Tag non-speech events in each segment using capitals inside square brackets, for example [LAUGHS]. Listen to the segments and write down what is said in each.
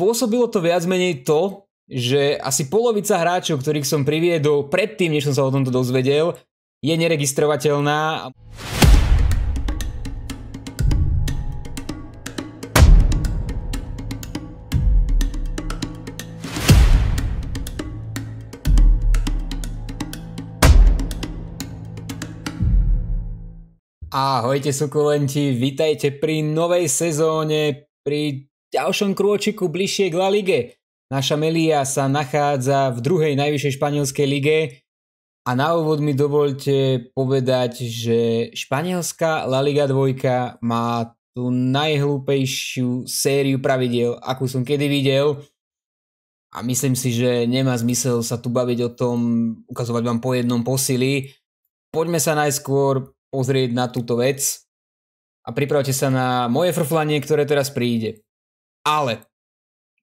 spôsobilo to viac menej to, že asi polovica hráčov, ktorých som priviedol predtým, než som sa o tomto dozvedel, je neregistrovateľná. Ahojte sukulenti, vítajte pri novej sezóne, pri ďalšom krôčiku bližšie k La Lige. Naša Melia sa nachádza v druhej najvyššej španielskej lige a na úvod mi dovolte povedať, že španielská La Liga 2 má tú najhlúpejšiu sériu pravidiel, akú som kedy videl. A myslím si, že nemá zmysel sa tu baviť o tom, ukazovať vám po jednom posili. Poďme sa najskôr pozrieť na túto vec a pripravte sa na moje frflanie, ktoré teraz príde. Ale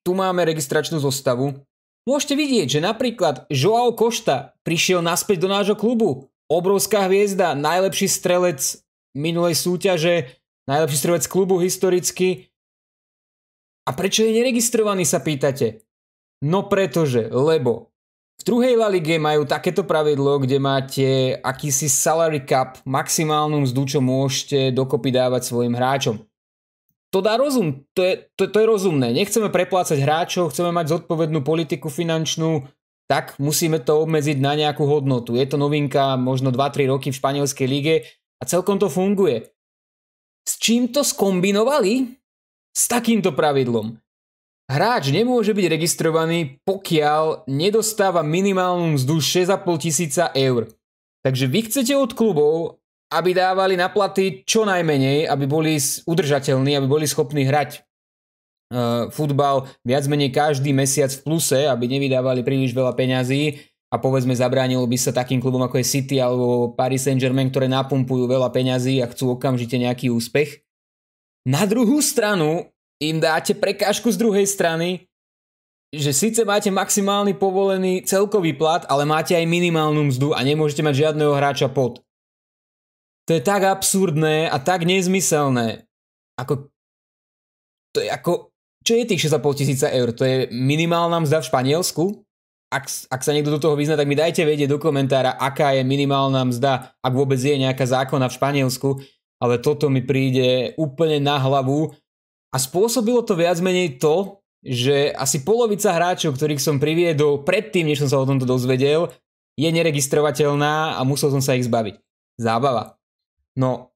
tu máme registračnú zostavu. Môžete vidieť, že napríklad Joao Košta prišiel naspäť do nášho klubu. Obrovská hviezda, najlepší strelec minulej súťaže, najlepší strelec klubu historicky. A prečo je neregistrovaný sa pýtate? No pretože, lebo v druhej La Ligue majú takéto pravidlo, kde máte akýsi salary cap, maximálnu mzdu, čo môžete dokopy dávať svojim hráčom to dá rozum, to je, to, to je rozumné. Nechceme preplácať hráčov, chceme mať zodpovednú politiku finančnú, tak musíme to obmedziť na nejakú hodnotu. Je to novinka možno 2-3 roky v španielskej lige a celkom to funguje. S čím to skombinovali? S takýmto pravidlom. Hráč nemôže byť registrovaný, pokiaľ nedostáva minimálnu mzdu 6,5 tisíca eur. Takže vy chcete od klubov, aby dávali na platy čo najmenej, aby boli udržateľní, aby boli schopní hrať uh, futbal viac menej každý mesiac v pluse, aby nevydávali príliš veľa peňazí a povedzme zabránilo by sa takým klubom ako je City alebo Paris Saint-Germain, ktoré napumpujú veľa peňazí a chcú okamžite nejaký úspech. Na druhú stranu im dáte prekážku z druhej strany, že síce máte maximálny povolený celkový plat, ale máte aj minimálnu mzdu a nemôžete mať žiadneho hráča pod. To je tak absurdné a tak nezmyselné. Ako... To je ako... Čo je tých 6,5 tisíca eur? To je minimálna mzda v Španielsku? Ak, ak sa niekto do toho vyzná, tak mi dajte vedieť do komentára, aká je minimálna mzda, ak vôbec je nejaká zákona v Španielsku. Ale toto mi príde úplne na hlavu. A spôsobilo to viac menej to, že asi polovica hráčov, ktorých som priviedol predtým, než som sa o tomto dozvedel, je neregistrovateľná a musel som sa ich zbaviť. Zábava. No,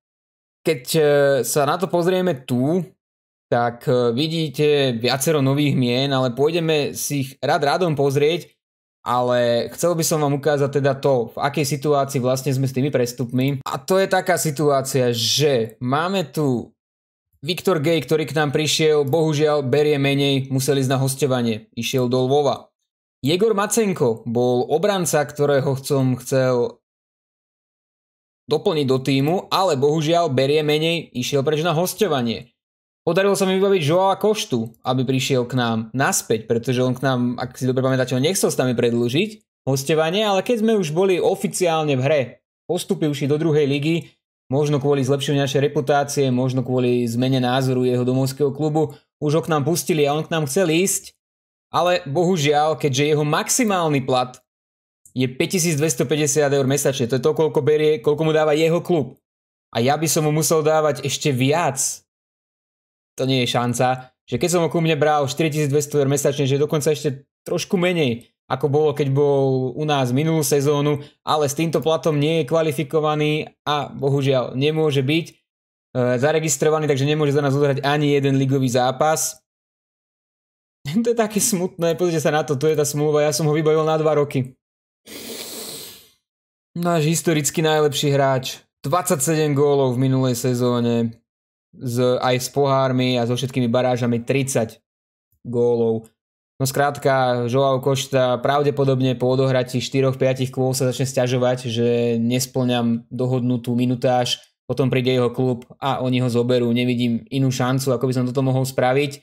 keď e, sa na to pozrieme tu, tak e, vidíte viacero nových mien, ale pôjdeme si ich rád rádom pozrieť, ale chcel by som vám ukázať teda to, v akej situácii vlastne sme s tými prestupmi. A to je taká situácia, že máme tu Viktor Gej, ktorý k nám prišiel, bohužiaľ berie menej, musel ísť na hostovanie, išiel do Lvova. Jegor Macenko bol obranca, ktorého som chcel doplniť do týmu, ale bohužiaľ berie menej išiel preč na hostovanie. Podarilo sa mi vybaviť Joao Koštu, aby prišiel k nám naspäť, pretože on k nám, ak si dobre pamätáte, on nechcel s nami predlžiť hostovanie, ale keď sme už boli oficiálne v hre, postupivši do druhej ligy, možno kvôli zlepšeniu našej reputácie, možno kvôli zmene názoru jeho domovského klubu, už ho k nám pustili a on k nám chcel ísť, ale bohužiaľ, keďže jeho maximálny plat je 5250 eur mesačne. To je to, koľko, berie, koľko mu dáva jeho klub. A ja by som mu musel dávať ešte viac. To nie je šanca. Že keď som ho ku mne bral 4200 eur mesačne, že dokonca ešte trošku menej, ako bolo, keď bol u nás minulú sezónu, ale s týmto platom nie je kvalifikovaný a bohužiaľ nemôže byť e, zaregistrovaný, takže nemôže za nás odhrať ani jeden ligový zápas. [LAUGHS] to je také smutné, pozrite sa na to, tu je tá smluva, ja som ho vybavil na 2 roky. Náš historicky najlepší hráč. 27 gólov v minulej sezóne. Z, aj s pohármi a so všetkými barážami 30 gólov. No skrátka, Joao Košta pravdepodobne po odohratí 4-5 kôl sa začne stiažovať, že nesplňam dohodnutú minutáž, potom príde jeho klub a oni ho zoberú, nevidím inú šancu, ako by som toto mohol spraviť.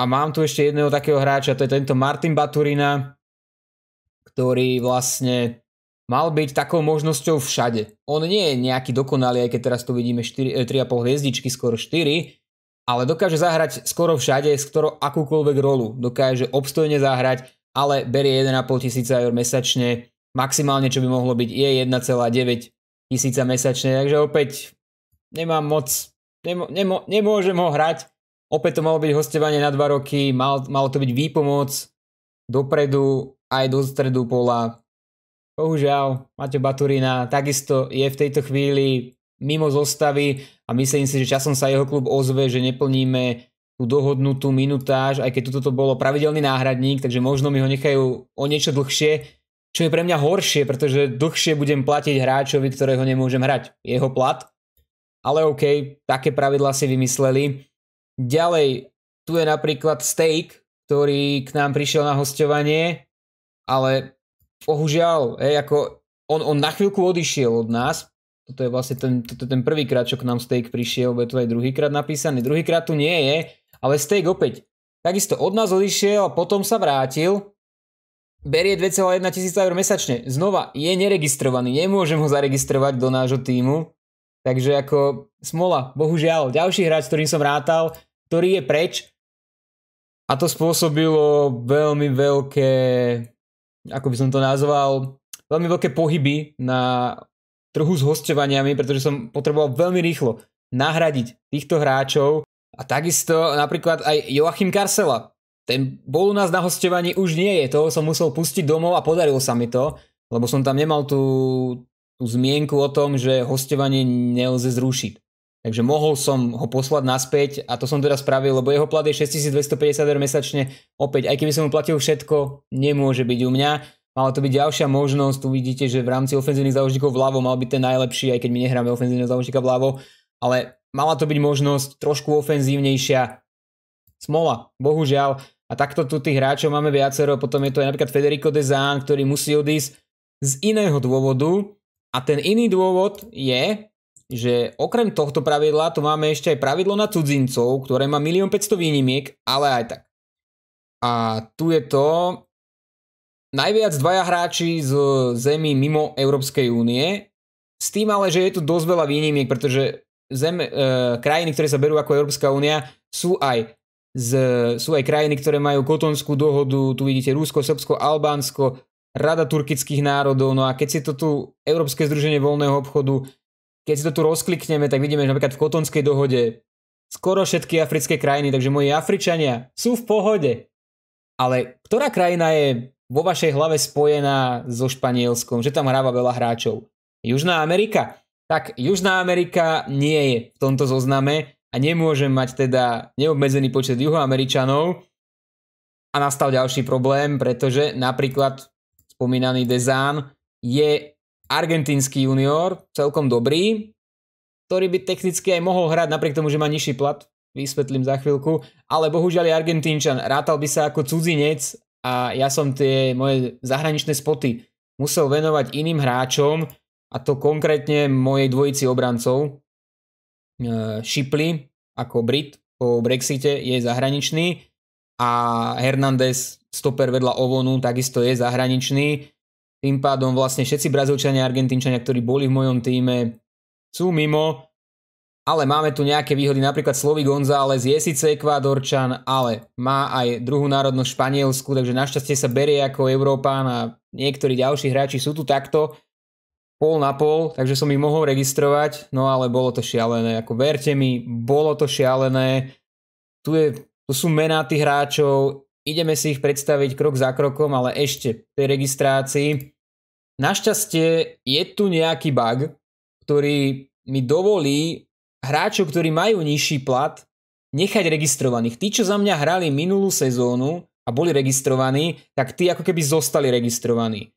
A mám tu ešte jedného takého hráča, to je tento Martin Baturina, ktorý vlastne mal byť takou možnosťou všade. On nie je nejaký dokonalý, aj keď teraz tu vidíme 4, 3,5 e, hviezdičky, skoro 4, ale dokáže zahrať skoro všade, ktorou akúkoľvek rolu. Dokáže obstojne zahrať, ale berie 1,5 tisíca eur mesačne. Maximálne, čo by mohlo byť, je 1,9 tisíca mesačne. Takže opäť nemám moc, nemo, nemo, nemôžem ho hrať. Opäť to malo byť hostovanie na 2 roky, mal, malo to byť výpomoc dopredu aj do stredu pola Bohužiaľ, Mateo Baturina takisto je v tejto chvíli mimo zostavy a myslím si, že časom sa jeho klub ozve, že neplníme tú dohodnutú minutáž, aj keď toto bolo pravidelný náhradník, takže možno mi ho nechajú o niečo dlhšie, čo je pre mňa horšie, pretože dlhšie budem platiť hráčovi, ktorého nemôžem hrať. Jeho plat. Ale OK, také pravidlá si vymysleli. Ďalej, tu je napríklad Steak, ktorý k nám prišiel na hostovanie, ale bohužiaľ, hej, ako on, on na chvíľku odišiel od nás, toto je vlastne ten, toto ten krát, čo k nám Steak prišiel, bude to aj druhýkrát Druhý druhýkrát tu nie je, ale Steak opäť takisto od nás odišiel a potom sa vrátil, berie 2,1 tisíca eur mesačne, znova je neregistrovaný, nemôžem ho zaregistrovať do nášho týmu, takže ako smola, bohužiaľ, ďalší hráč, ktorým som rátal, ktorý je preč a to spôsobilo veľmi veľké ako by som to nazval, veľmi veľké pohyby na trhu s hostovaniami, pretože som potreboval veľmi rýchlo nahradiť týchto hráčov a takisto napríklad aj Joachim Karsela. Ten bol u nás na hostovaní už nie je, toho som musel pustiť domov a podarilo sa mi to, lebo som tam nemal tú, tú zmienku o tom, že hostovanie nelze zrušiť. Takže mohol som ho poslať naspäť a to som teda spravil, lebo jeho plat je 6250 eur mesačne. Opäť, aj keby som mu platil všetko, nemôže byť u mňa. Mala to byť ďalšia možnosť, tu vidíte, že v rámci ofenzívnych záložníkov vľavo mal byť ten najlepší, aj keď my nehráme ofenzívneho záložníka vľavo, ale mala to byť možnosť trošku ofenzívnejšia. Smola, bohužiaľ. A takto tu tých hráčov máme viacero, potom je to aj napríklad Federico Dezán, ktorý musí odísť z iného dôvodu, a ten iný dôvod je, že okrem tohto pravidla tu máme ešte aj pravidlo na cudzincov, ktoré má 1 500 výnimiek, ale aj tak. A tu je to najviac dvaja hráči z zemí mimo Európskej únie, s tým ale, že je tu dosť veľa výnimiek, pretože zem, e, krajiny, ktoré sa berú ako Európska únia, sú aj z, sú aj krajiny, ktoré majú kotonskú dohodu, tu vidíte Rusko, Srbsko, Albánsko, Rada turkických národov, no a keď si to tu Európske združenie voľného obchodu keď si to tu rozklikneme, tak vidíme, že napríklad v Kotonskej dohode skoro všetky africké krajiny, takže moji Afričania sú v pohode. Ale ktorá krajina je vo vašej hlave spojená so Španielskom, že tam hráva veľa hráčov? Južná Amerika? Tak Južná Amerika nie je v tomto zozname a nemôže mať teda neobmedzený počet juhoameričanov a nastal ďalší problém, pretože napríklad spomínaný Dezán je argentínsky junior, celkom dobrý, ktorý by technicky aj mohol hrať napriek tomu, že má nižší plat, vysvetlím za chvíľku, ale bohužiaľ je Argentínčan, rátal by sa ako cudzinec a ja som tie moje zahraničné spoty musel venovať iným hráčom a to konkrétne mojej dvojici obrancov. E, Šipli ako Brit po Brexite je zahraničný a Hernández stoper vedľa Ovonu takisto je zahraničný. Tým pádom vlastne všetci Brazílčania a Argentínčania, ktorí boli v mojom týme, sú mimo, ale máme tu nejaké výhody, napríklad Slovy González je síce Ekvádorčan, ale má aj druhú národnosť Španielsku, takže našťastie sa berie ako Európán a niektorí ďalší hráči sú tu takto pol na pol, takže som ich mohol registrovať, no ale bolo to šialené, ako verte mi, bolo to šialené. Tu, je, tu sú mená tých hráčov, Ideme si ich predstaviť krok za krokom, ale ešte v tej registrácii. Našťastie je tu nejaký bug, ktorý mi dovolí hráčov, ktorí majú nižší plat, nechať registrovaných. Tí, čo za mňa hrali minulú sezónu a boli registrovaní, tak tí ako keby zostali registrovaní.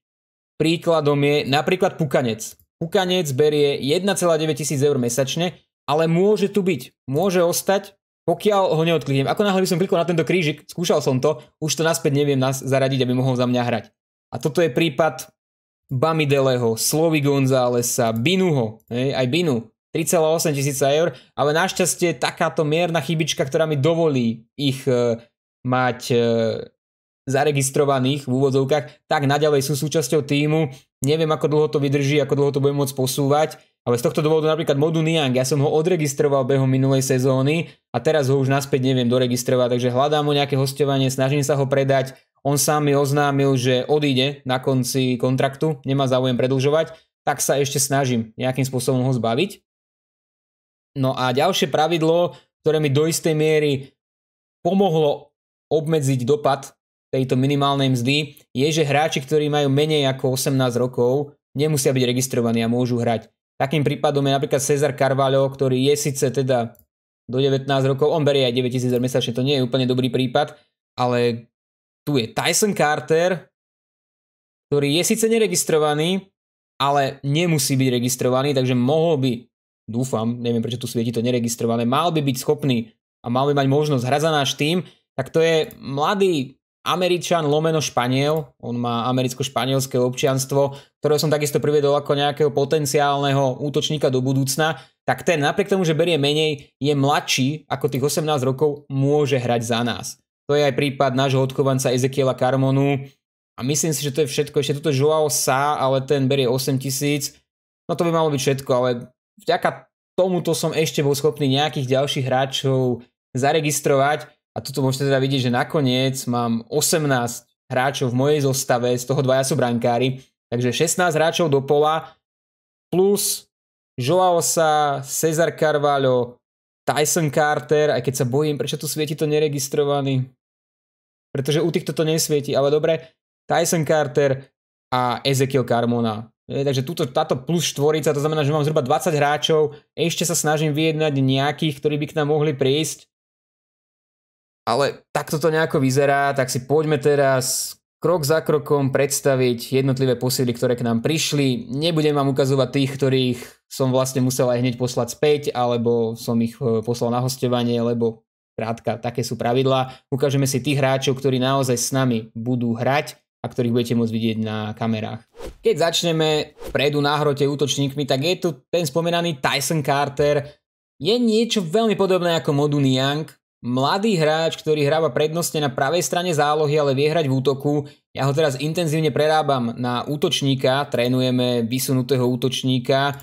Príkladom je napríklad Pukanec. Pukanec berie 1,9 tisíc eur mesačne, ale môže tu byť. Môže ostať, pokiaľ ho neodkliknem. Ako náhle by som klikol na tento krížik, skúšal som to, už to naspäť neviem nás zaradiť, aby mohol za mňa hrať. A toto je prípad Bamideleho, Slovy Gonzálesa, Binuho, hej, aj Binu, 3,8 tisíca eur, ale našťastie takáto mierna chybička, ktorá mi dovolí ich e, mať e, zaregistrovaných v úvodzovkách, tak naďalej sú súčasťou týmu. Neviem, ako dlho to vydrží, ako dlho to budem môcť posúvať ale z tohto dôvodu napríklad modu Niang, ja som ho odregistroval behom minulej sezóny a teraz ho už naspäť neviem doregistrovať, takže hľadám mu nejaké hostovanie, snažím sa ho predať. On sám mi oznámil, že odíde na konci kontraktu, nemá záujem predlžovať, tak sa ešte snažím nejakým spôsobom ho zbaviť. No a ďalšie pravidlo, ktoré mi do istej miery pomohlo obmedziť dopad tejto minimálnej mzdy, je, že hráči, ktorí majú menej ako 18 rokov, nemusia byť registrovaní a môžu hrať. Takým prípadom je napríklad Cezar Carvalho, ktorý je síce teda do 19 rokov, on berie aj 9000 eur mesačne, to nie je úplne dobrý prípad, ale tu je Tyson Carter, ktorý je síce neregistrovaný, ale nemusí byť registrovaný, takže mohol by, dúfam, neviem prečo tu svieti to neregistrované, mal by byť schopný a mal by mať možnosť hrať za náš tým, tak to je mladý Američan lomeno Španiel, on má americko-španielské občianstvo, ktorého som takisto priviedol ako nejakého potenciálneho útočníka do budúcna, tak ten napriek tomu, že berie menej, je mladší ako tých 18 rokov, môže hrať za nás. To je aj prípad nášho odchovanca Ezekiela Carmonu a myslím si, že to je všetko. Ešte toto Joao Sa, ale ten berie 8 tisíc. No to by malo byť všetko, ale vďaka tomuto som ešte bol schopný nejakých ďalších hráčov zaregistrovať a tuto môžete teda vidieť, že nakoniec mám 18 hráčov v mojej zostave, z toho dvaja sú brankári, takže 16 hráčov do pola plus Joao Sa, Cesar Carvalho, Tyson Carter, aj keď sa bojím, prečo tu svieti to neregistrovaný. Pretože u týchto to nesvieti, ale dobre, Tyson Carter a Ezekiel Carmona. E, takže túto, táto plus štvorica, to znamená, že mám zhruba 20 hráčov, ešte sa snažím vyjednať nejakých, ktorí by k nám mohli prísť ale takto to nejako vyzerá, tak si poďme teraz krok za krokom predstaviť jednotlivé posily, ktoré k nám prišli. Nebudem vám ukazovať tých, ktorých som vlastne musel aj hneď poslať späť, alebo som ich e, poslal na hostovanie, lebo krátka, také sú pravidlá. Ukážeme si tých hráčov, ktorí naozaj s nami budú hrať a ktorých budete môcť vidieť na kamerách. Keď začneme predu na hrote útočníkmi, tak je tu ten spomenaný Tyson Carter. Je niečo veľmi podobné ako Modu Niang, Mladý hráč, ktorý hráva prednostne na pravej strane zálohy, ale vie hrať v útoku. Ja ho teraz intenzívne prerábam na útočníka, trénujeme vysunutého útočníka.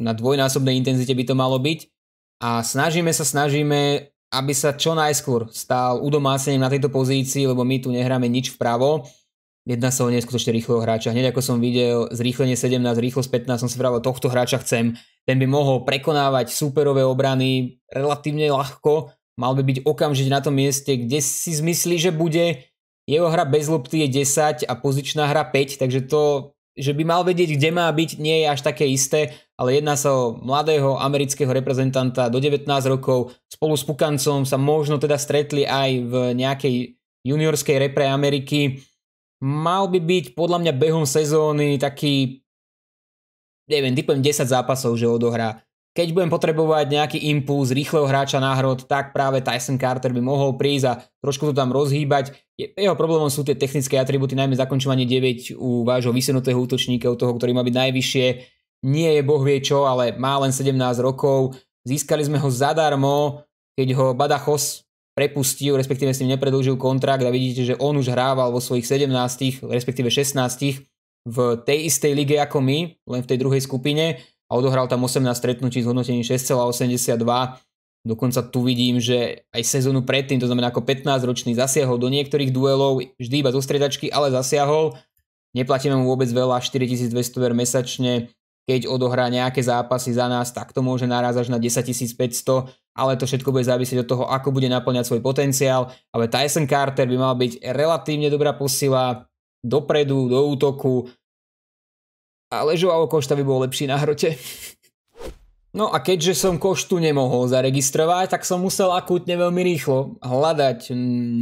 Na dvojnásobnej intenzite by to malo byť. A snažíme sa, snažíme, aby sa čo najskôr stal udomácením na tejto pozícii, lebo my tu nehráme nič vpravo. Jedná sa o neskutočne rýchleho hráča. Hneď ako som videl zrýchlenie 17, rýchlosť 15, som si vravil, tohto hráča chcem. Ten by mohol prekonávať súperové obrany relatívne ľahko mal by byť okamžite na tom mieste, kde si zmyslí, že bude. Jeho hra bez lopty je 10 a pozičná hra 5, takže to, že by mal vedieť, kde má byť, nie je až také isté, ale jedná sa o mladého amerického reprezentanta do 19 rokov. Spolu s Pukancom sa možno teda stretli aj v nejakej juniorskej repre Ameriky. Mal by byť podľa mňa behom sezóny taký neviem, typujem 10 zápasov, že odohrá keď budem potrebovať nejaký impuls rýchleho hráča na hrod, tak práve Tyson Carter by mohol prísť a trošku to tam rozhýbať. Jeho problémom sú tie technické atributy, najmä zakončovanie 9 u vášho vysenutého útočníka, u toho, ktorý má byť najvyššie. Nie je boh vie čo, ale má len 17 rokov. Získali sme ho zadarmo, keď ho Badachos prepustil, respektíve s ním nepredlžil kontrakt a vidíte, že on už hrával vo svojich 17, respektíve 16 v tej istej lige ako my, len v tej druhej skupine a odohral tam 18 stretnutí s hodnotením 6,82. Dokonca tu vidím, že aj sezónu predtým, to znamená ako 15-ročný, zasiahol do niektorých duelov, vždy iba zo stredačky, ale zasiahol. Neplatíme mu vôbec veľa, 4200 ver mesačne, keď odohrá nejaké zápasy za nás, tak to môže narazť až na 10500, ale to všetko bude závisieť od toho, ako bude naplňať svoj potenciál. Ale Tyson Carter by mal byť relatívne dobrá posila dopredu, do útoku, ale Joao Košta by bol lepší na hrote. No a keďže som koštu nemohol zaregistrovať, tak som musel akútne veľmi rýchlo hľadať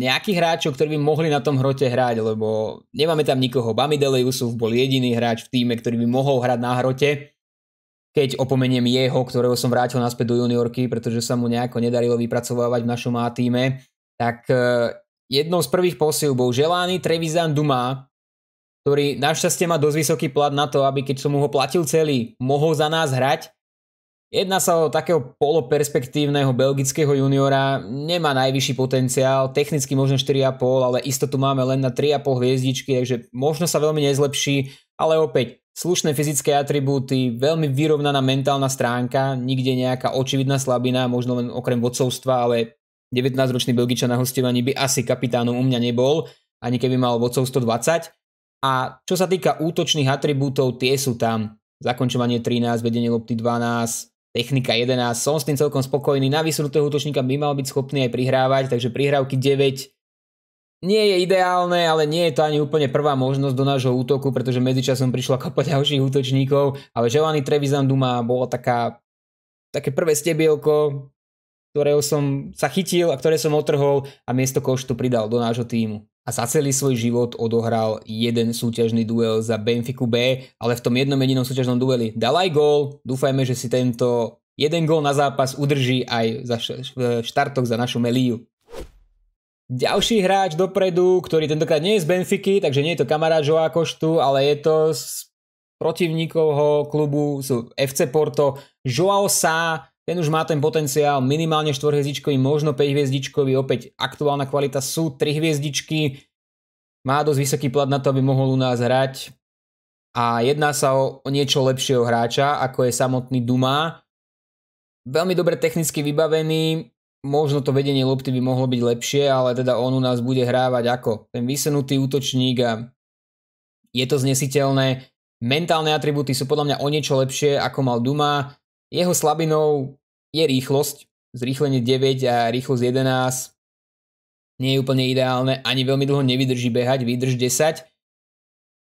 nejakých hráčov, ktorí by mohli na tom hrote hrať, lebo nemáme tam nikoho. Bami Jusuf bol jediný hráč v týme, ktorý by mohol hrať na hrote. Keď opomeniem jeho, ktorého som vrátil naspäť do juniorky, pretože sa mu nejako nedarilo vypracovávať v našom A týme, tak eh, jednou z prvých posiel bol želány Trevisan Duma, ktorý našťastie má dosť vysoký plat na to, aby keď som mu ho platil celý, mohol za nás hrať. Jedná sa o takého poloperspektívneho belgického juniora, nemá najvyšší potenciál, technicky možno 4,5, ale istotu máme len na 3,5 hviezdičky, takže možno sa veľmi nezlepší, ale opäť slušné fyzické atribúty, veľmi vyrovnaná mentálna stránka, nikde nejaká očividná slabina, možno len okrem vodcovstva, ale 19-ročný Belgičan na hostovaní by asi kapitánom u mňa nebol, ani keby mal vodcov 120. A čo sa týka útočných atribútov, tie sú tam. Zakončovanie 13, vedenie lopty 12, technika 11. Som s tým celkom spokojný. Na vysunutého útočníka by mal byť schopný aj prihrávať, takže prihrávky 9 nie je ideálne, ale nie je to ani úplne prvá možnosť do nášho útoku, pretože medzičasom prišla kopa ďalších útočníkov, ale želaný Trevizan Duma bola taká také prvé stebielko, ktorého som sa chytil a ktoré som otrhol a miesto koštu pridal do nášho týmu. A za celý svoj život odohral jeden súťažný duel za Benfiku B, ale v tom jednom jedinom súťažnom dueli dal aj gól. Dúfajme, že si tento jeden gól na zápas udrží aj za štartok za našu Meliu. Ďalší hráč dopredu, ktorý tentokrát nie je z Benfiky, takže nie je to kamarát Joa Koštu, ale je to z protivníkovho klubu z FC Porto, Joao Sá, ten už má ten potenciál minimálne 4 hviezdičkový, možno 5 hviezdičkový, opäť aktuálna kvalita sú 3 hviezdičky, má dosť vysoký plat na to, aby mohol u nás hrať a jedná sa o, o niečo lepšieho hráča, ako je samotný Duma. Veľmi dobre technicky vybavený, možno to vedenie lopty by mohlo byť lepšie, ale teda on u nás bude hrávať ako ten vysenutý útočník a je to znesiteľné. Mentálne atributy sú podľa mňa o niečo lepšie, ako mal Duma. Jeho slabinou je rýchlosť, zrýchlenie 9 a rýchlosť 11 nie je úplne ideálne, ani veľmi dlho nevydrží behať, vydrž 10,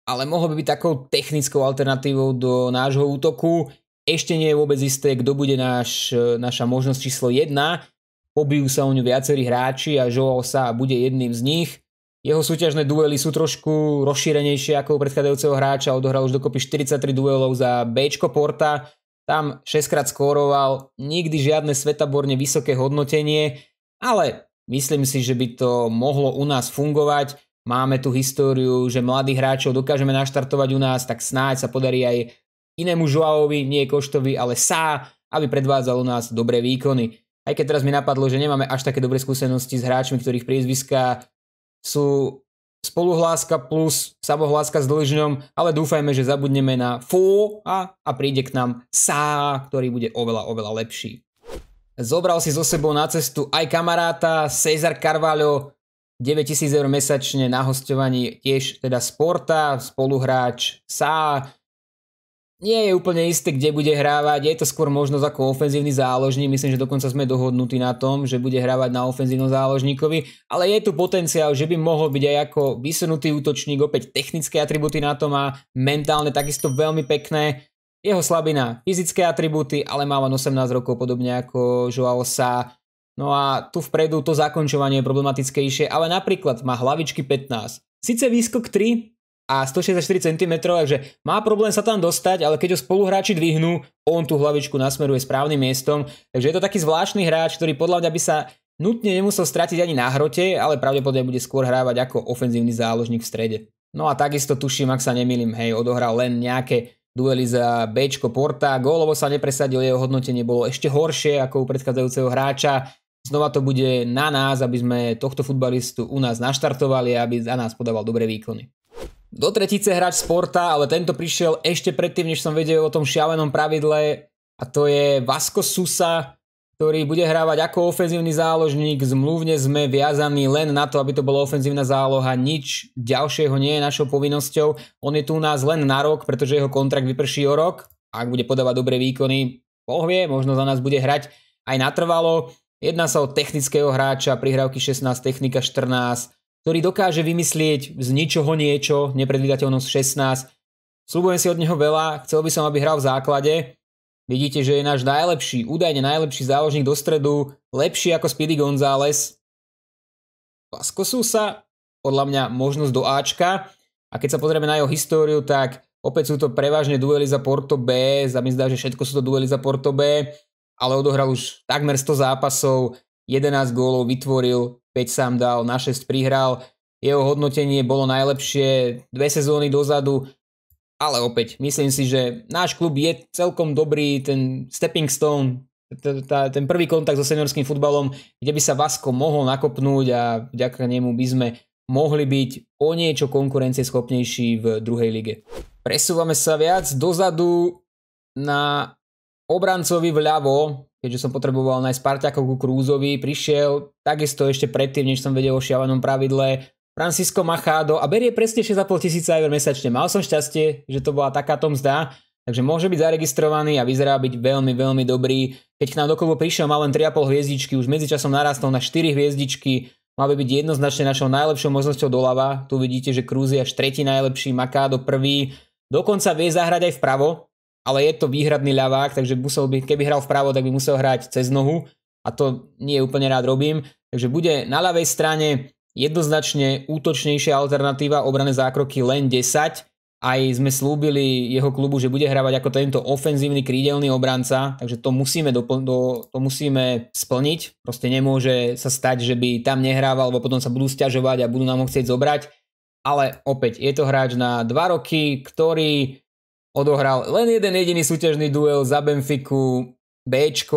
ale mohlo by byť takou technickou alternatívou do nášho útoku. Ešte nie je vôbec isté, kto bude náš, naša možnosť číslo 1. Pobijú sa o ňu viacerí hráči a Joao sa bude jedným z nich. Jeho súťažné duely sú trošku rozšírenejšie ako u predchádzajúceho hráča. Odohral už dokopy 43 duelov za B Porta tam 6 krát skóroval, nikdy žiadne svetaborne vysoké hodnotenie, ale myslím si, že by to mohlo u nás fungovať. Máme tu históriu, že mladých hráčov dokážeme naštartovať u nás, tak snáď sa podarí aj inému Joaovi, nie Koštovi, ale Sá, aby predvádzal u nás dobré výkony. Aj keď teraz mi napadlo, že nemáme až také dobré skúsenosti s hráčmi, ktorých priezviská sú spoluhláska plus samohláska s dlžňom, ale dúfajme, že zabudneme na fó a, a príde k nám sá, ktorý bude oveľa, oveľa lepší. Zobral si so sebou na cestu aj kamaráta Cesar Carvalho, 9000 eur mesačne na hostovaní tiež teda Sporta, spoluhráč Sá, nie je úplne isté, kde bude hrávať, je to skôr možnosť ako ofenzívny záložník, myslím, že dokonca sme dohodnutí na tom, že bude hrávať na ofenzívnom záložníkovi, ale je tu potenciál, že by mohol byť aj ako vysunutý útočník, opäť technické atributy na to má, mentálne takisto veľmi pekné, jeho slabina, fyzické atributy, ale má len 18 rokov podobne ako Joao Sa. No a tu vpredu to zakončovanie je problematickejšie, ale napríklad má hlavičky 15. Sice výskok 3, a 164 cm, takže má problém sa tam dostať, ale keď ho spoluhráči dvihnú, on tú hlavičku nasmeruje správnym miestom. Takže je to taký zvláštny hráč, ktorý podľa mňa by sa nutne nemusel stratiť ani na hrote, ale pravdepodobne bude skôr hrávať ako ofenzívny záložník v strede. No a takisto tuším, ak sa nemýlim, hej, odohral len nejaké duely za B Porta, gólovo sa nepresadil, jeho hodnotenie bolo ešte horšie ako u predchádzajúceho hráča, Znova to bude na nás, aby sme tohto futbalistu u nás naštartovali a aby za nás podával dobré výkony. Do tretice hráč Sporta, ale tento prišiel ešte predtým, než som vedel o tom šialenom pravidle a to je Vasco Susa, ktorý bude hrávať ako ofenzívny záložník. Zmluvne sme viazaní len na to, aby to bola ofenzívna záloha. Nič ďalšieho nie je našou povinnosťou. On je tu u nás len na rok, pretože jeho kontrakt vyprší o rok. Ak bude podávať dobré výkony, pohvie, možno za nás bude hrať aj natrvalo. Jedná sa o technického hráča, prihrávky 16, technika 14, ktorý dokáže vymyslieť z ničoho niečo, nepredvídateľnosť 16. Sľubujem si od neho veľa, chcel by som, aby hral v základe. Vidíte, že je náš najlepší, údajne najlepší záložník do stredu, lepší ako Speedy González. Vasco Sousa, podľa mňa možnosť do Ačka. A keď sa pozrieme na jeho históriu, tak opäť sú to prevažne duely za Porto B, za mi zdá, že všetko sú to duely za Porto B, ale odohral už takmer 100 zápasov, 11 gólov vytvoril, 5 sám dal, na 6 prihral. Jeho hodnotenie bolo najlepšie dve sezóny dozadu, ale opäť, myslím si, že náš klub je celkom dobrý, ten stepping stone, ten prvý kontakt so seniorským futbalom, kde by sa Vasko mohol nakopnúť a vďaka nemu by sme mohli byť o niečo konkurencieschopnejší v druhej lige. Presúvame sa viac dozadu na obrancovi vľavo, keďže som potreboval nájsť Spartiakov ku Krúzovi, prišiel takisto ešte predtým, než som vedel o šialenom pravidle, Francisco Machado a berie presne 6,5 tisíca eur mesačne. Mal som šťastie, že to bola takáto mzda, takže môže byť zaregistrovaný a vyzerá byť veľmi, veľmi dobrý. Keď k nám do klubu prišiel, mal len 3,5 hviezdičky, už medzičasom narastol na 4 hviezdičky, mal by byť jednoznačne našou najlepšou možnosťou doľava. Tu vidíte, že Cruz je až tretí najlepší, Machado prvý, dokonca vie zahrať aj vpravo, ale je to výhradný ľavák, takže musel by, keby hral vpravo, tak by musel hrať cez nohu a to nie úplne rád robím. Takže bude na ľavej strane jednoznačne útočnejšia alternatíva, obrané zákroky len 10. Aj sme slúbili jeho klubu, že bude hravať ako tento ofenzívny krídelný obranca, takže to musíme, dopl- do, to musíme splniť. Proste nemôže sa stať, že by tam nehrával, lebo potom sa budú stiažovať a budú nám ho chcieť zobrať. Ale opäť, je to hráč na 2 roky, ktorý odohral len jeden jediný súťažný duel za Benfiku, B,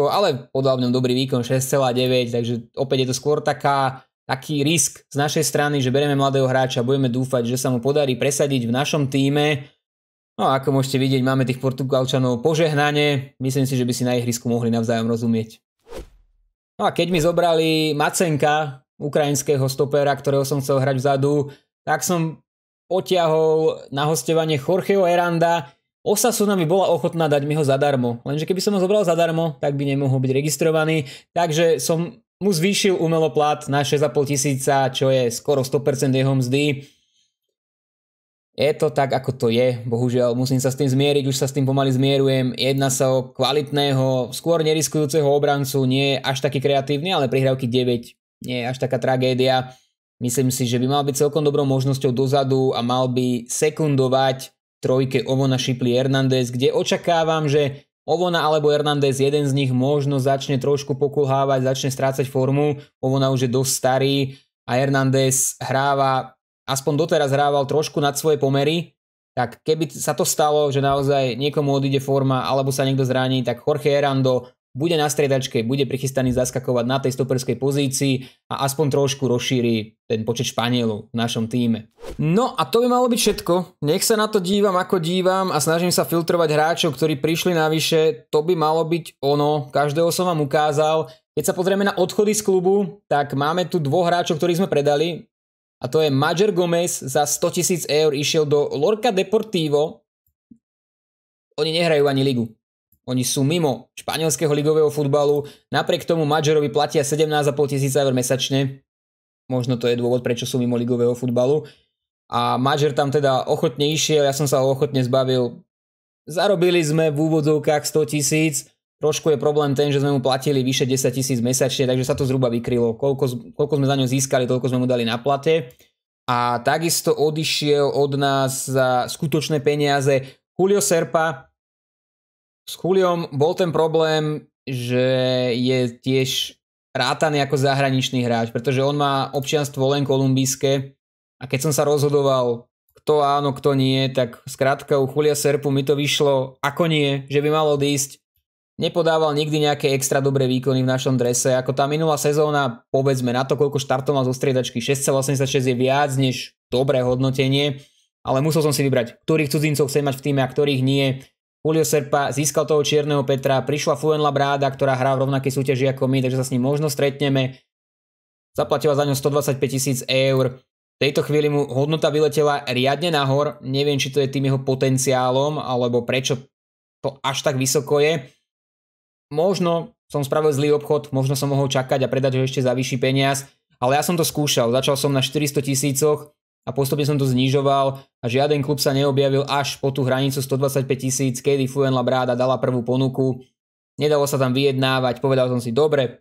ale podľa mňa dobrý výkon 6,9, takže opäť je to skôr taká, taký risk z našej strany, že bereme mladého hráča, a budeme dúfať, že sa mu podarí presadiť v našom týme. No a ako môžete vidieť, máme tých Portugalčanov požehnanie, myslím si, že by si na ihrisku mohli navzájom rozumieť. No a keď mi zobrali Macenka, ukrajinského stopera, ktorého som chcel hrať vzadu, tak som potiahol na hostovanie Jorgeho Eranda, Osasuna mi bola ochotná dať mi ho zadarmo, lenže keby som ho zobral zadarmo, tak by nemohol byť registrovaný, takže som mu zvýšil umelo plat na 6,5 tisíca, čo je skoro 100% jeho mzdy. Je to tak, ako to je, bohužiaľ musím sa s tým zmieriť, už sa s tým pomaly zmierujem. Jedná sa o kvalitného, skôr neriskujúceho obrancu, nie je až taký kreatívny, ale prihrávky 9 nie je až taká tragédia. Myslím si, že by mal byť celkom dobrou možnosťou dozadu a mal by sekundovať trojke Ovona Šipli Hernández, kde očakávam, že Ovona alebo Hernández, jeden z nich možno začne trošku pokulhávať, začne strácať formu. Ovona už je dosť starý a Hernández hráva, aspoň doteraz hrával trošku nad svoje pomery, tak keby sa to stalo, že naozaj niekomu odíde forma alebo sa niekto zraní, tak Jorge Herando bude na striedačke, bude prichystaný zaskakovať na tej stoperskej pozícii a aspoň trošku rozšíri ten počet Španielov v našom týme. No a to by malo byť všetko. Nech sa na to dívam, ako dívam a snažím sa filtrovať hráčov, ktorí prišli navyše. To by malo byť ono. Každého som vám ukázal. Keď sa pozrieme na odchody z klubu, tak máme tu dvoch hráčov, ktorých sme predali. A to je Major Gomez za 100 000 eur išiel do Lorca Deportivo. Oni nehrajú ani ligu. Oni sú mimo španielského ligového futbalu, napriek tomu Madžerovi platia 17,5 tisíca eur mesačne. Možno to je dôvod, prečo sú mimo ligového futbalu. A Maďar tam teda ochotne išiel, ja som sa ho ochotne zbavil. Zarobili sme v úvodzovkách 100 tisíc, trošku je problém ten, že sme mu platili vyše 10 tisíc mesačne, takže sa to zhruba vykrylo. Koľko, koľko sme za ňo získali, toľko sme mu dali na plate. A takisto odišiel od nás za skutočné peniaze Julio Serpa, s Chuliom bol ten problém, že je tiež rátaný ako zahraničný hráč, pretože on má občianstvo len kolumbijské a keď som sa rozhodoval, kto áno, kto nie, tak skrátka u Chulia Serpu mi to vyšlo ako nie, že by mal odísť. Nepodával nikdy nejaké extra dobré výkony v našom drese, ako tá minulá sezóna, povedzme na to, koľko štartov mal zo striedačky, 6,86 je viac než dobré hodnotenie, ale musel som si vybrať, ktorých cudzincov chcem mať v týme a ktorých nie. Julio Serpa získal toho Čierneho Petra, prišla bráda, ktorá hrá v rovnakej súťaži ako my, takže sa s ním možno stretneme. Zaplatila za ňo 125 tisíc eur. V tejto chvíli mu hodnota vyletela riadne nahor. Neviem, či to je tým jeho potenciálom, alebo prečo to až tak vysoko je. Možno som spravil zlý obchod, možno som mohol čakať a predať ho ešte za vyšší peniaz, ale ja som to skúšal. Začal som na 400 tisícoch, a postupne som to znižoval a žiaden klub sa neobjavil až po tú hranicu 125 tisíc, kedy Fluent Labrada dala prvú ponuku. Nedalo sa tam vyjednávať, povedal som si, dobre,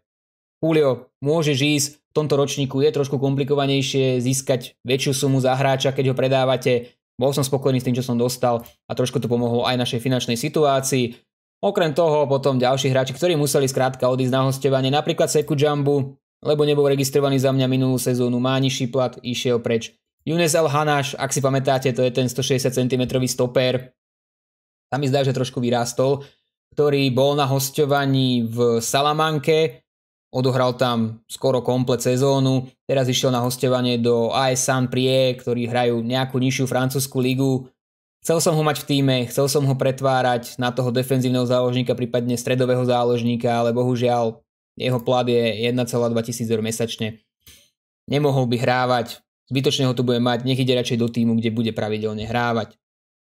Julio, môže ísť, v tomto ročníku je trošku komplikovanejšie získať väčšiu sumu za hráča, keď ho predávate. Bol som spokojný s tým, čo som dostal a trošku to pomohlo aj našej finančnej situácii. Okrem toho potom ďalší hráči, ktorí museli skrátka odísť na hostovanie, napríklad Seku Jambu, lebo nebol registrovaný za mňa minulú sezónu, nižší plat, išiel preč. Yunes El Hanáš, ak si pamätáte, to je ten 160 cm stoper, tam mi zdá, že trošku vyrástol, ktorý bol na hostovaní v Salamanke, odohral tam skoro komplet sezónu, teraz išiel na hostovanie do AS Saint-Prie, ktorí hrajú nejakú nižšiu francúzsku ligu. Chcel som ho mať v týme, chcel som ho pretvárať na toho defenzívneho záložníka, prípadne stredového záložníka, ale bohužiaľ jeho plat je 1,2 tisíc eur mesačne. Nemohol by hrávať Zbytočne ho tu bude mať, nech ide radšej do týmu, kde bude pravidelne hrávať.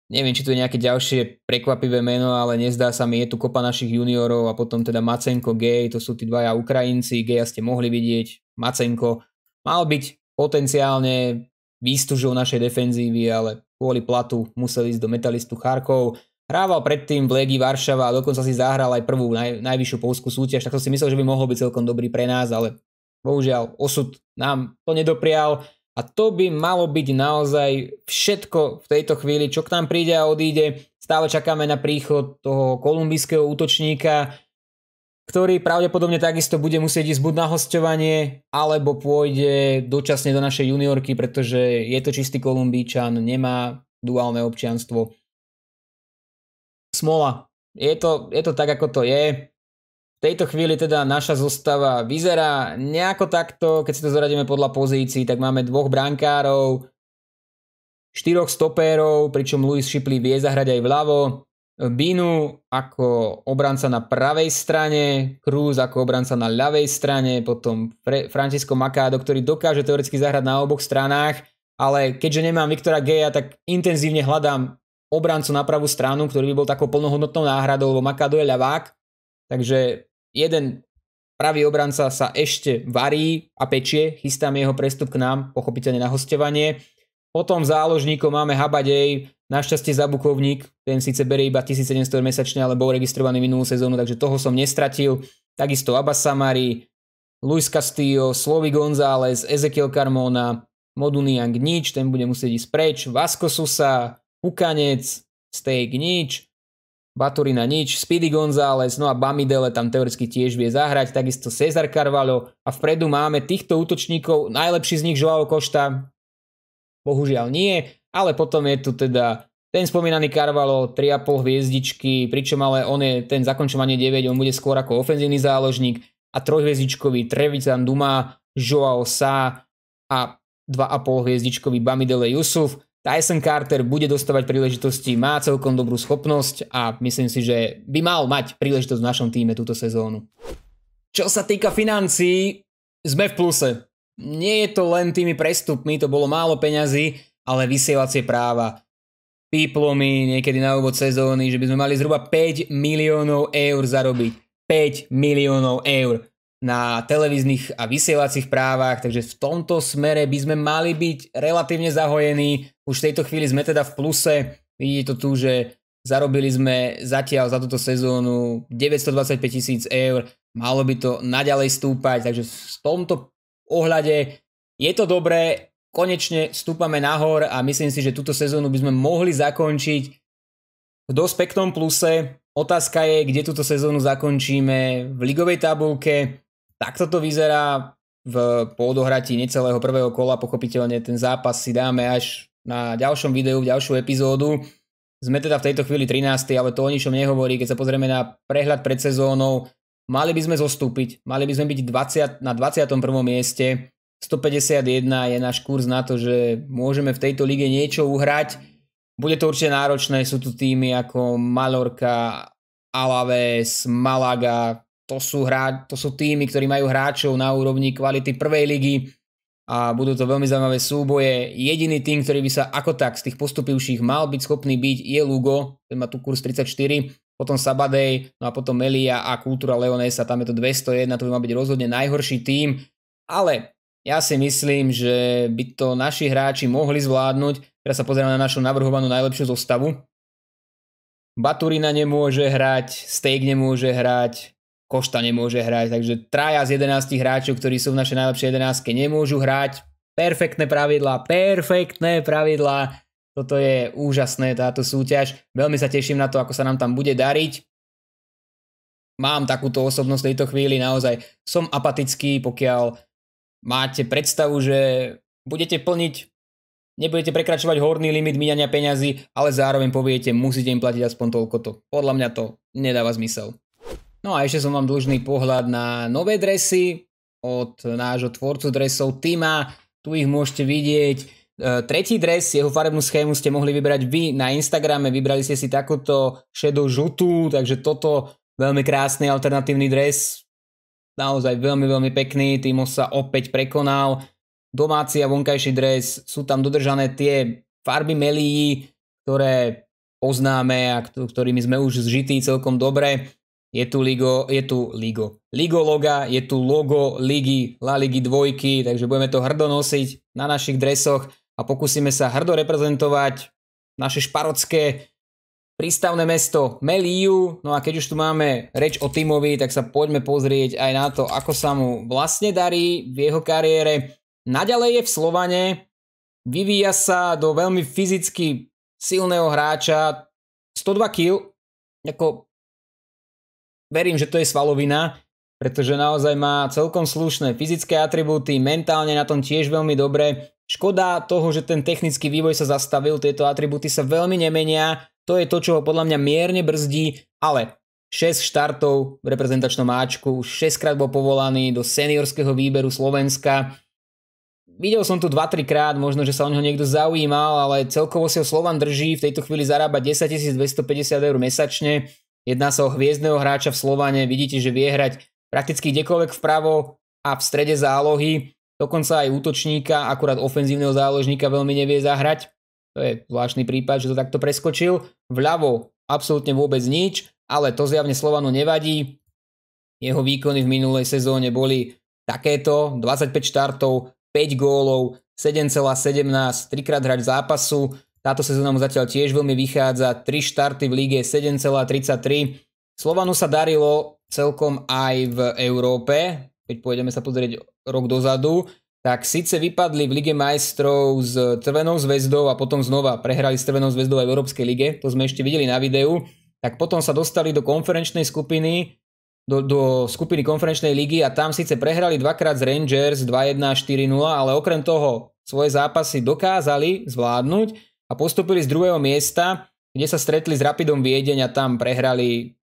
Neviem, či to je nejaké ďalšie prekvapivé meno, ale nezdá sa mi, je tu kopa našich juniorov a potom teda Macenko, Gej, to sú tí dvaja Ukrajinci, Gej ste mohli vidieť, Macenko mal byť potenciálne výstužou našej defenzívy, ale kvôli platu musel ísť do metalistu Charkov. Hrával predtým v Legi Varšava a dokonca si zahral aj prvú naj, najvyššiu polskú súťaž, tak som si myslel, že by mohol byť celkom dobrý pre nás, ale bohužiaľ osud nám to nedoprial. A to by malo byť naozaj všetko v tejto chvíli, čo k nám príde a odíde. Stále čakáme na príchod toho kolumbijského útočníka, ktorý pravdepodobne takisto bude musieť ísť buď na hostovanie, alebo pôjde dočasne do našej juniorky, pretože je to čistý kolumbíčan, nemá duálne občianstvo. Smola. Je to, je to tak, ako to je. V tejto chvíli teda naša zostava vyzerá nejako takto, keď si to zaradíme podľa pozícií, tak máme dvoch brankárov, štyroch stopérov, pričom Luis Shipley vie zahrať aj vľavo, Binu ako obranca na pravej strane, Cruz ako obranca na ľavej strane, potom Fre- Francisco Macado, ktorý dokáže teoreticky zahrať na oboch stranách, ale keďže nemám Viktora Geja, tak intenzívne hľadám obrancu na pravú stranu, ktorý by bol takou plnohodnotnou náhradou, lebo Macado je ľavák, takže jeden pravý obranca sa ešte varí a pečie, chystáme jeho prestup k nám, pochopiteľne na hostovanie. Potom záložníkov máme Habadej, našťastie Zabukovník, ten síce berie iba 1700 mesačne, ale bol registrovaný minulú sezónu, takže toho som nestratil. Takisto Abbas Samari, Luis Castillo, Slovi González, Ezekiel Carmona, Moduniang nič, ten bude musieť ísť preč, Vasco Susa, Pukanec, Steak nič, Baturina nič, Speedy González, no a Bamidele tam teoreticky tiež vie zahrať, takisto Cezar Carvalho a vpredu máme týchto útočníkov, najlepší z nich Joao Košta, bohužiaľ nie, ale potom je tu teda ten spomínaný Carvalho, 3,5 hviezdičky, pričom ale on je ten zakončovanie 9, on bude skôr ako ofenzívny záložník a trojhviezdičkový Trevizan Duma, Joao Sa a 2,5 hviezdičkový Bamidele Yusuf. Tyson Carter bude dostávať príležitosti, má celkom dobrú schopnosť a myslím si, že by mal mať príležitosť v našom týme túto sezónu. Čo sa týka financií, sme v pluse. Nie je to len tými prestupmi, to bolo málo peňazí, ale vysielacie práva. Píplo mi niekedy na úvod sezóny, že by sme mali zhruba 5 miliónov eur zarobiť. 5 miliónov eur na televíznych a vysielacích právach, takže v tomto smere by sme mali byť relatívne zahojení. Už v tejto chvíli sme teda v pluse. Vidíte to tu, že zarobili sme zatiaľ za túto sezónu 925 tisíc eur. Malo by to naďalej stúpať, takže v tomto ohľade je to dobré. Konečne stúpame nahor a myslím si, že túto sezónu by sme mohli zakončiť v dosť peknom pluse. Otázka je, kde túto sezónu zakončíme v ligovej tabulke. Takto to vyzerá v, pôdohratí necelého prvého kola. Pochopiteľne ten zápas si dáme až na ďalšom videu, v ďalšiu epizódu. Sme teda v tejto chvíli 13. ale to o ničom nehovorí. Keď sa pozrieme na prehľad pred sezónou, mali by sme zostúpiť. Mali by sme byť 20, na 21. mieste. 151 je náš kurz na to, že môžeme v tejto lige niečo uhrať. Bude to určite náročné, sú tu týmy ako Mallorca, Alaves, Malaga, to sú, hrá, to sú týmy, ktorí majú hráčov na úrovni kvality prvej ligy a budú to veľmi zaujímavé súboje. Jediný tým, ktorý by sa ako tak z tých postupivších mal byť schopný byť, je Lugo, ten má tu kurz 34, potom Sabadej, no a potom Melia a Kultúra Leonesa, tam je to 201, to by mal byť rozhodne najhorší tým, ale ja si myslím, že by to naši hráči mohli zvládnuť. Teraz sa pozrieme na našu navrhovanú najlepšiu zostavu. Baturina nemôže hrať, Steak nemôže hrať, Košta nemôže hrať, takže traja z 11 hráčov, ktorí sú v našej najlepšej 11 nemôžu hrať. Perfektné pravidlá, perfektné pravidlá. Toto je úžasné, táto súťaž. Veľmi sa teším na to, ako sa nám tam bude dariť. Mám takúto osobnosť v tejto chvíli, naozaj som apatický, pokiaľ máte predstavu, že budete plniť Nebudete prekračovať horný limit míňania peňazí, ale zároveň poviete, musíte im platiť aspoň toľko to. Podľa mňa to nedáva zmysel. No a ešte som vám dlžný pohľad na nové dresy od nášho tvorcu dresov Tima. Tu ich môžete vidieť. E, tretí dres, jeho farebnú schému ste mohli vybrať vy na Instagrame. Vybrali ste si takúto šedou žltú, takže toto veľmi krásny alternatívny dres. Naozaj veľmi, veľmi pekný. Timo sa opäť prekonal. Domáci a vonkajší dres, sú tam dodržané tie farby melí, ktoré poznáme a ktorými sme už zžití celkom dobre je tu, Ligo, je tu Ligo. Ligo loga, je tu logo Ligy, La Ligy dvojky, takže budeme to hrdo nosiť na našich dresoch a pokúsime sa hrdo reprezentovať naše šparocké prístavné mesto Meliu. No a keď už tu máme reč o Timovi, tak sa poďme pozrieť aj na to, ako sa mu vlastne darí v jeho kariére. Naďalej je v Slovane, vyvíja sa do veľmi fyzicky silného hráča, 102 kg, ako verím, že to je svalovina, pretože naozaj má celkom slušné fyzické atribúty, mentálne na tom tiež veľmi dobre. Škoda toho, že ten technický vývoj sa zastavil, tieto atribúty sa veľmi nemenia, to je to, čo ho podľa mňa mierne brzdí, ale 6 štartov v reprezentačnom Ačku, 6 krát bol povolaný do seniorského výberu Slovenska. Videl som tu 2-3 krát, možno, že sa o neho niekto zaujímal, ale celkovo si ho Slovan drží, v tejto chvíli zarába 10 250 eur mesačne Jedná sa o hviezdného hráča v Slovane, vidíte, že vie hrať prakticky kdekoľvek vpravo a v strede zálohy, dokonca aj útočníka, akurát ofenzívneho záložníka veľmi nevie zahrať. To je zvláštny prípad, že to takto preskočil. Vľavo absolútne vôbec nič, ale to zjavne Slovanu nevadí. Jeho výkony v minulej sezóne boli takéto, 25 štartov, 5 gólov, 7,17, 3 krát hrať zápasu, táto sezóna mu zatiaľ tiež veľmi vychádza. 3 štarty v líge 7,33. Slovanu sa darilo celkom aj v Európe. Keď pôjdeme sa pozrieť rok dozadu, tak síce vypadli v Lige majstrov s Trvenou zväzdou a potom znova prehrali s Trvenou zväzdou aj v Európskej lige, to sme ešte videli na videu, tak potom sa dostali do konferenčnej skupiny, do, do skupiny konferenčnej ligy a tam síce prehrali dvakrát z Rangers 2-1-4-0, ale okrem toho svoje zápasy dokázali zvládnuť a postupili z druhého miesta, kde sa stretli s Rapidom Viedeň a tam prehrali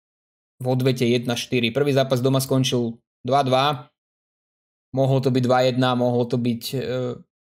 v odvete 1-4. Prvý zápas doma skončil 2-2. Mohlo to byť 2-1, mohlo to byť e,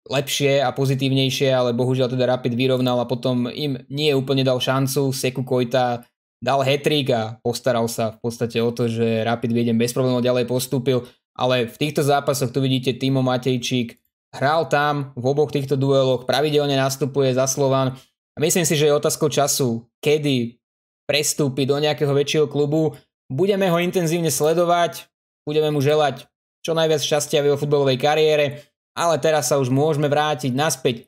lepšie a pozitívnejšie, ale bohužiaľ teda Rapid vyrovnal a potom im nie úplne dal šancu. Seku Kojta dal hetrik a postaral sa v podstate o to, že Rapid Viedem bez problémov ďalej postúpil, ale v týchto zápasoch tu vidíte Timo Matejčík hral tam v oboch týchto dueloch, pravidelne nastupuje za Slovan. A myslím si, že je otázkou času, kedy prestúpi do nejakého väčšieho klubu. Budeme ho intenzívne sledovať, budeme mu želať čo najviac šťastia v jeho futbalovej kariére, ale teraz sa už môžeme vrátiť naspäť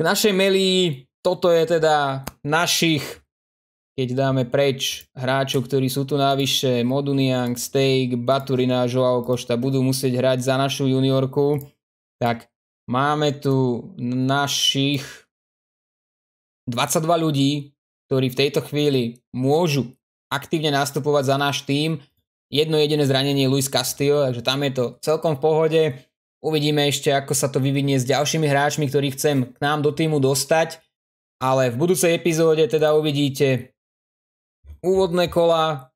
k našej melii. Toto je teda našich, keď dáme preč hráčov, ktorí sú tu navyše, Moduniang, Steak, Baturina, Joao Košta budú musieť hrať za našu juniorku tak máme tu našich 22 ľudí, ktorí v tejto chvíli môžu aktívne nastupovať za náš tým. Jedno jediné zranenie je Luis Castillo, takže tam je to celkom v pohode. Uvidíme ešte, ako sa to vyvinie s ďalšími hráčmi, ktorých chcem k nám do týmu dostať. Ale v budúcej epizóde teda uvidíte úvodné kola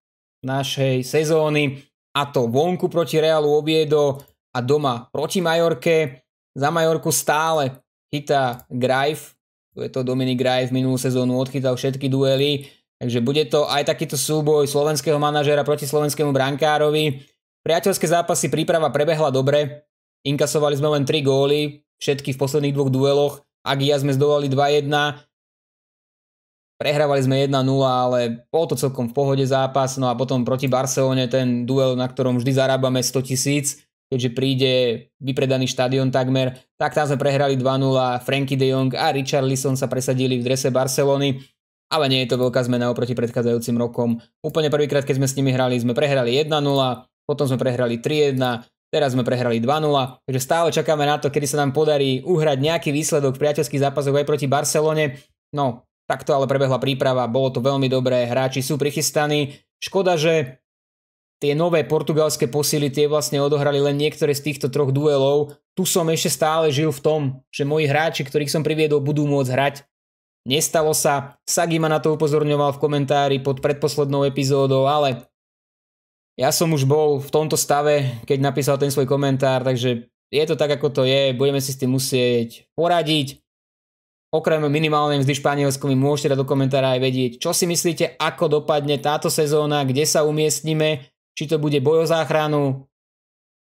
našej sezóny a to vonku proti Realu Oviedo, a doma proti Majorke. Za Majorku stále chytá Grajf, tu je to Dominik Grajf, minulú sezónu odchytal všetky duely, takže bude to aj takýto súboj slovenského manažera proti slovenskému brankárovi. Priateľské zápasy príprava prebehla dobre, inkasovali sme len 3 góly, všetky v posledných dvoch dueloch, Agia sme zdolali 2-1, prehrávali sme 1-0, ale bol to celkom v pohode zápas, no a potom proti Barcelone ten duel, na ktorom vždy zarábame 100 tisíc, keďže príde vypredaný štadión takmer, tak tam sme prehrali 2-0, Frankie de Jong a Richard Lisson sa presadili v drese Barcelony, ale nie je to veľká zmena oproti predchádzajúcim rokom. Úplne prvýkrát, keď sme s nimi hrali, sme prehrali 1-0, potom sme prehrali 3-1, teraz sme prehrali 2-0, takže stále čakáme na to, kedy sa nám podarí uhrať nejaký výsledok v priateľských zápasoch aj proti Barcelone. No, takto ale prebehla príprava, bolo to veľmi dobré, hráči sú prichystaní. Škoda, že tie nové portugalské posily, tie vlastne odohrali len niektoré z týchto troch duelov. Tu som ešte stále žil v tom, že moji hráči, ktorých som priviedol, budú môcť hrať. Nestalo sa, Sagi ma na to upozorňoval v komentári pod predposlednou epizódou, ale ja som už bol v tomto stave, keď napísal ten svoj komentár, takže je to tak, ako to je, budeme si s tým musieť poradiť. Okrem minimálnej mzdy Španielsku môžete dať do komentára aj vedieť, čo si myslíte, ako dopadne táto sezóna, kde sa umiestnime, či to bude boj o záchranu,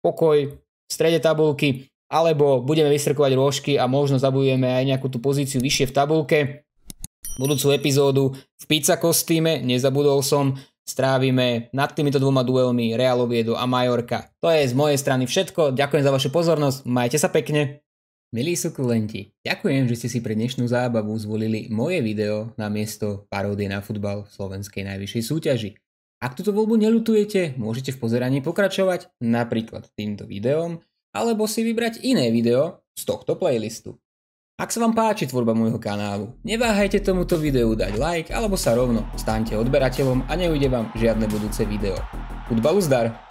pokoj v strede tabulky, alebo budeme vystrkovať rôžky a možno zabudujeme aj nejakú tú pozíciu vyššie v tabulke. Budúcu epizódu v pizza kostýme, nezabudol som, strávime nad týmito dvoma duelmi Real Oviedo a Majorka. To je z mojej strany všetko, ďakujem za vašu pozornosť, majte sa pekne. Milí sukulenti, ďakujem, že ste si pre dnešnú zábavu zvolili moje video na miesto paródie na futbal v slovenskej najvyššej súťaži. Ak túto voľbu nelutujete, môžete v pozeraní pokračovať napríklad týmto videom alebo si vybrať iné video z tohto playlistu. Ak sa vám páči tvorba môjho kanálu, neváhajte tomuto videu dať like alebo sa rovno staňte odberateľom a neujde vám žiadne budúce video. Futbalu zdar!